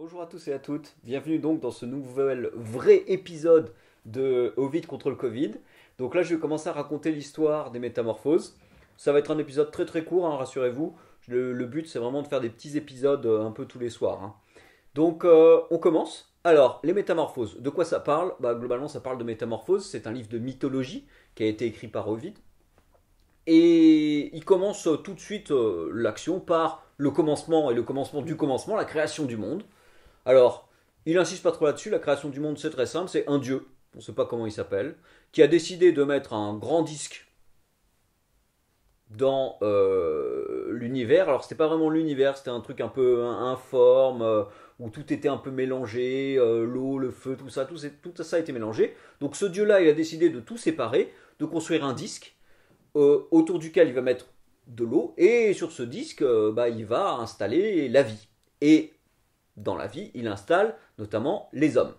Bonjour à tous et à toutes, bienvenue donc dans ce nouvel vrai épisode de Ovid contre le Covid. Donc là je vais commencer à raconter l'histoire des métamorphoses. Ça va être un épisode très très court, hein, rassurez-vous. Le, but c'est vraiment de faire des petits épisodes euh, un peu tous les soirs. Hein. Donc euh, on commence. Alors les métamorphoses, de quoi ça parle bah, Globalement ça parle de métamorphoses, c'est un livre de mythologie qui a été écrit par Ovid. Et il commence euh, tout de suite l'action par le commencement et le commencement du commencement, la création du monde. Alors, il insiste pas trop là-dessus, la création du monde c'est très simple, c'est un dieu, on ne sait pas comment il s'appelle, qui a décidé de mettre un grand disque dans euh, l'univers. Alors c'était pas vraiment l'univers, c'était un truc un peu informe, euh, où tout était un peu mélangé, euh, l'eau, le feu, tout ça, tout, tout ça été mélangé. Donc ce dieu-là, il a décidé de tout séparer, de construire un disque autour duquel il va mettre de l'eau, et sur ce disque, bah, il va installer la vie. Et dans la vie, il installe notamment les hommes.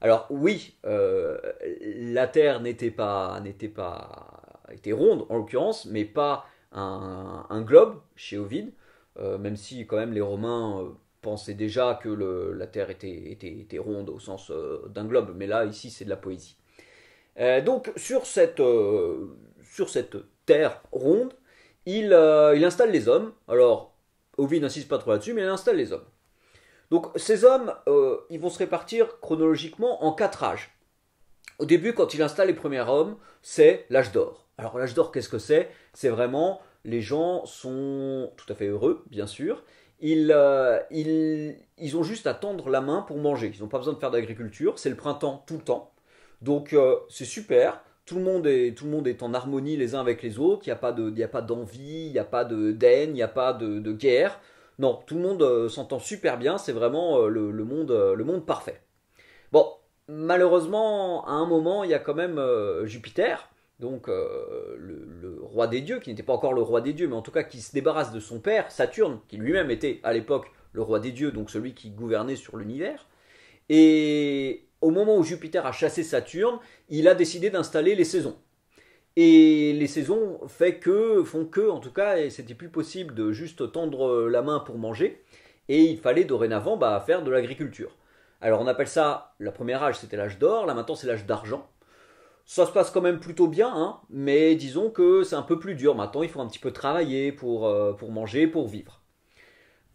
Alors oui, euh, la Terre n'était pas, n'était pas, était ronde en l'occurrence, mais pas un, globe chez Ovid, euh, même si quand même les Romains euh, pensaient déjà que la Terre était, ronde au sens d'un globe, mais là ici c'est de la poésie. donc sur cette, sur cette Terre ronde, il, installe les hommes. Alors Ovid n'insiste pas trop là-dessus, mais il installe les hommes. Donc ces hommes, euh, ils vont se répartir chronologiquement en quatre âges. Au début, quand il installe les premiers hommes, c'est l'âge d'or. Alors l'âge d'or, qu'est-ce que c'est C'est vraiment les gens sont tout à fait heureux, bien sûr. Ils, euh, ont juste à tendre la main pour manger. Ils n'ont pas besoin de faire d'agriculture. C'est le printemps tout le temps. Donc euh, c'est super. Tout le, monde est, tout le monde est en harmonie les uns avec les autres. Il n'y a pas d'envie, de, il n'y a pas d'haine, de, il n'y a pas de guerre. Non, tout le monde euh, s'entend super bien, c'est vraiment euh, le, monde, euh, le monde parfait. Bon, malheureusement, à un moment, il y a quand même Jupiter, donc le, roi des dieux, qui n'était pas encore le roi des dieux, mais en tout cas qui se débarrasse de son père, Saturne, qui lui-même était à l'époque le roi des dieux, donc celui qui gouvernait sur l'univers. Et au moment où Jupiter a chassé Saturne, il a décidé d'installer les saisons. Et les saisons que, font que, en tout cas, c'était plus possible de juste tendre la main pour manger. Et il fallait dorénavant bah, faire de l'agriculture. Alors on appelle ça, la première âge c'était l'âge d'or, là maintenant c'est l'âge d'argent. Ça se passe quand même plutôt bien, hein. mais disons que c'est un peu plus dur. Maintenant il faut un petit peu travailler pour, euh, manger, pour vivre.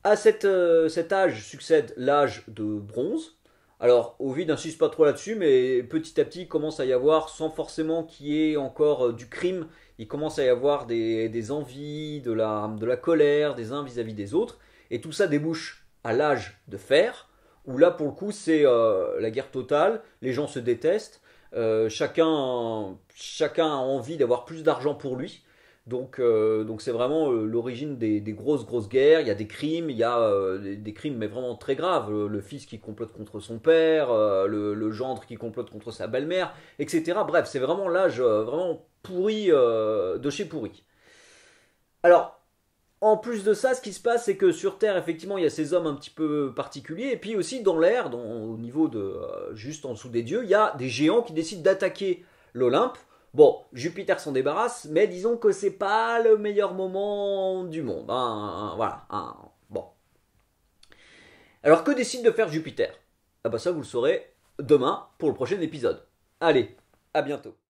À euh, cet âge succède l'âge de bronze, alors, Ovid n'insiste pas trop là-dessus, mais petit à petit, il commence à y avoir, sans forcément qu'il y ait encore euh, du crime, il commence à y avoir des, envies, de la, colère des uns vis-à-vis des autres, et tout ça débouche à l'âge de fer, où là, pour le coup, c'est euh, la guerre totale, les gens se détestent, euh, chacun a envie d'avoir plus d'argent pour lui, donc, euh, donc c'est vraiment euh, l'origine des, grosses grosses guerres. Il y a des crimes, il y a euh, des, crimes mais vraiment très graves. Le, fils qui complote contre son père, le, le, gendre qui complote contre sa belle-mère, etc. Bref, c'est vraiment l'âge vraiment pourri de chez pourri. Alors, en plus de ça, ce qui se passe, c'est que sur Terre, effectivement, il y a ces hommes un petit peu particuliers, et puis aussi dans l'air, au niveau de juste en dessous des dieux, il y a des géants qui décident d'attaquer l'Olympe. Bon, Jupiter s'en débarrasse, mais disons que c'est pas le meilleur moment du monde. Hein, hein, hein, voilà. bon. Alors que décide de faire Jupiter Ah bah ça vous le saurez demain pour le prochain épisode. Allez, à bientôt.